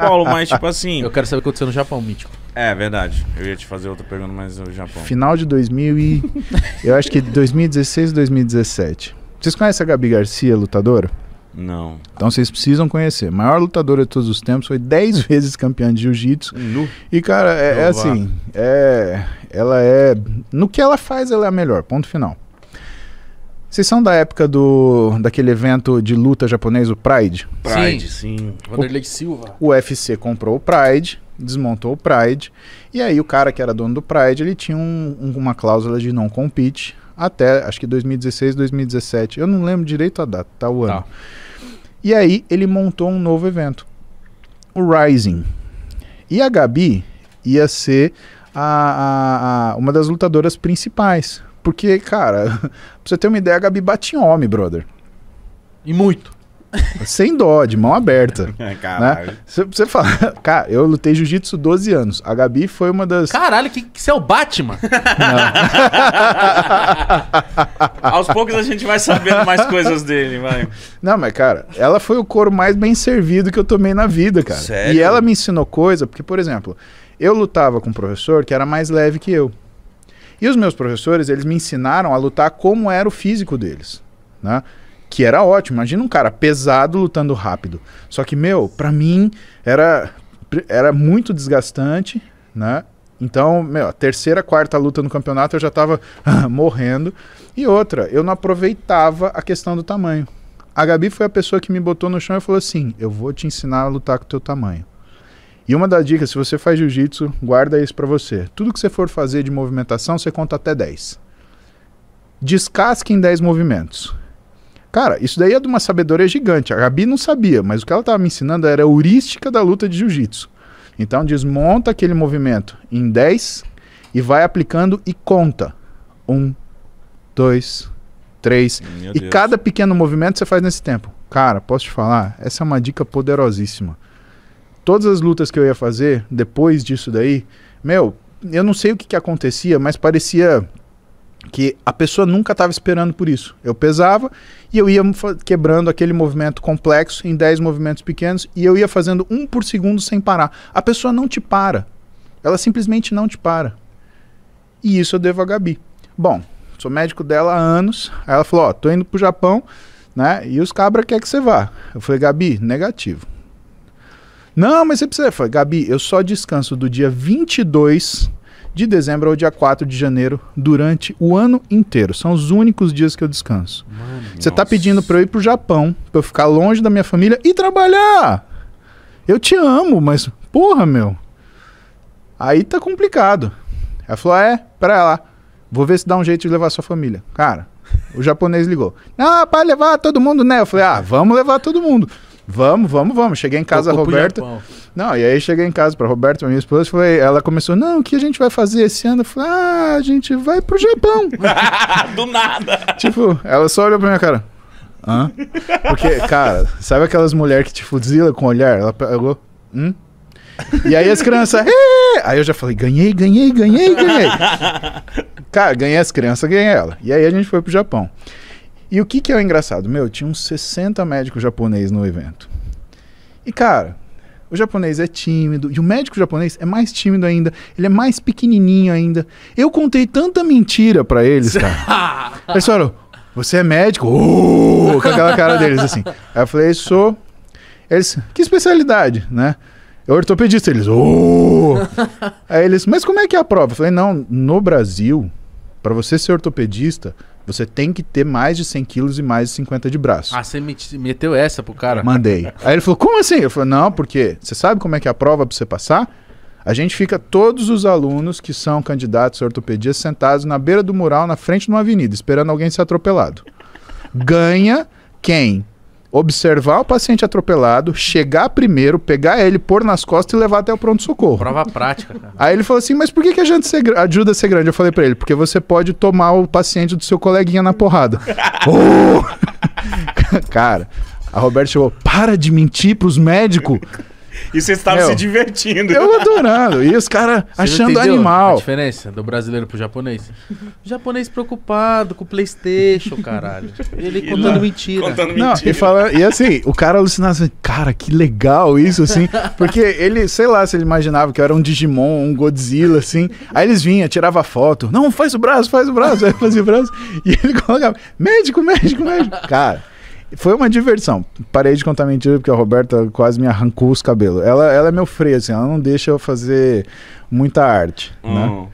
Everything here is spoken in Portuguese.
Paulo, mas tipo assim. Eu quero saber o que aconteceu no Japão, mítico. É, verdade. Eu ia te fazer outra pergunta, mas no é Japão. Final de 2000 e. eu acho que 2016, 2017. Vocês conhecem a Gabi Garcia, lutadora? Não. Então vocês precisam conhecer. Maior lutadora de todos os tempos, foi 10 vezes campeã de jiu-jitsu. Hum, e, cara, é, é assim. É, ela é. No que ela faz, ela é a melhor. Ponto final. Vocês são da época do daquele evento de luta japonês, o Pride? Pride, sim. sim. Vanderlei Silva. O UFC comprou o Pride, desmontou o Pride, e aí o cara que era dono do Pride, ele tinha um, uma cláusula de não compete até, acho que 2016, 2017. Eu não lembro direito a data, tá o ano. Tá. E aí ele montou um novo evento, o Rising. E a Gabi ia ser a, a, a uma das lutadoras principais porque, cara, pra você ter uma ideia, a Gabi bate em homem, brother. E muito. Sem dó, de mão aberta. É, né? Você, você fala, cara, eu lutei jiu-jitsu 12 anos. A Gabi foi uma das. Caralho, que, que você é o Batman? Aos poucos a gente vai sabendo mais coisas dele, vai. Não, mas, cara, ela foi o couro mais bem servido que eu tomei na vida, cara. Sério? E ela me ensinou coisa, porque, por exemplo, eu lutava com um professor que era mais leve que eu. E os meus professores, eles me ensinaram a lutar como era o físico deles, né? Que era ótimo. Imagina um cara pesado lutando rápido. Só que, meu, para mim era, era muito desgastante, né? Então, meu, a terceira, quarta luta no campeonato eu já tava ah, morrendo. E outra, eu não aproveitava a questão do tamanho. A Gabi foi a pessoa que me botou no chão e falou assim: Eu vou te ensinar a lutar com o teu tamanho. E uma das dicas, se você faz jiu-jitsu, guarda isso para você. Tudo que você for fazer de movimentação, você conta até 10. Descasque em 10 movimentos. Cara, isso daí é de uma sabedoria gigante. A Gabi não sabia, mas o que ela estava me ensinando era a heurística da luta de jiu-jitsu. Então desmonta aquele movimento em 10 e vai aplicando e conta. Um, dois, três. e Deus. cada pequeno movimento você faz nesse tempo. Cara, posso te falar? Essa é uma dica poderosíssima todas as lutas que eu ia fazer depois disso daí, meu, eu não sei o que, que acontecia, mas parecia que a pessoa nunca estava esperando por isso. Eu pesava e eu ia quebrando aquele movimento complexo em 10 movimentos pequenos e eu ia fazendo um por segundo sem parar. A pessoa não te para. Ela simplesmente não te para. E isso eu devo a Gabi. Bom, sou médico dela há anos. Aí ela falou: Ó, oh, tô indo pro Japão, né? E os cabra quer que você vá. Eu falei: Gabi, negativo. Não, mas você precisa. Falei, Gabi, eu só descanso do dia 22 de dezembro ao dia 4 de janeiro durante o ano inteiro. São os únicos dias que eu descanso. Mano, você tá nossa. tá pedindo para eu ir pro Japão, para eu ficar longe da minha família e trabalhar. Eu te amo, mas porra, meu. Aí tá complicado. Ela falou: ah, "É, para lá. Vou ver se dá um jeito de levar sua família". Cara, o japonês ligou. Ah, para levar todo mundo, né? Eu falei: "Ah, vamos levar todo mundo". Vamos, vamos, vamos. Cheguei em casa, Tocou Roberto. Não, e aí cheguei em casa para Roberto, minha esposa, foi, ela começou, não, o que a gente vai fazer esse ano? Eu falei, ah, a gente vai pro Japão. Do nada. Tipo, ela só olhou para minha cara. Hã? Porque, cara, sabe aquelas mulheres que te tipo, fuzila com olhar? Ela pegou, hum? E aí as crianças, aí eu já falei, ganhei, ganhei, ganhei, ganhei. cara, ganhei as crianças, ganhei ela. E aí a gente foi pro Japão. E o que, que é o engraçado? Meu, tinha uns 60 médicos japoneses no evento. E, cara, o japonês é tímido, e o médico japonês é mais tímido ainda, ele é mais pequenininho ainda. Eu contei tanta mentira para eles, cara. eles falaram, você é médico? Uh! Com aquela cara deles, assim. Aí eu falei, sou... Eles, que especialidade, né? Eu ortopedista. Eles, uh! Aí eles, mas como é que é a prova? Eu falei, não, no Brasil, para você ser ortopedista, você tem que ter mais de 100 quilos e mais de 50 de braço. Ah, você meteu essa pro cara? Mandei. Aí ele falou, como assim? Eu falei, não, porque você sabe como é que é a prova pra você passar? A gente fica todos os alunos que são candidatos à ortopedia sentados na beira do mural, na frente de uma avenida, esperando alguém ser atropelado. Ganha quem observar o paciente atropelado, chegar primeiro, pegar ele, pôr nas costas e levar até o pronto-socorro. Prova prática, cara. Aí ele falou assim: Mas por que, que a gente ajuda a ser grande? Eu falei para ele: Porque você pode tomar o paciente do seu coleguinha na porrada. oh! cara, a Roberta chegou: Para de mentir pros médicos. E vocês estavam se divertindo. Eu adorando. E os caras achando animal. A diferença do brasileiro pro japonês. O japonês preocupado com o Playstation, caralho. Ele e contando lá, mentira. Contando Não, mentira. E, fala, e assim, o cara alucinava assim, cara, que legal isso, assim. Porque ele, sei lá, se ele imaginava que eu era um Digimon, um Godzilla, assim. Aí eles vinham, tirava foto. Não, faz o braço, faz o braço. Aí fazia o braço. E ele colocava, médico, médico, médico. Cara, foi uma diversão. Parei de contar mentira porque a Roberta quase me arrancou os cabelos. Ela, ela é meu freio, assim, ela não deixa eu fazer muita arte, não né? Hum.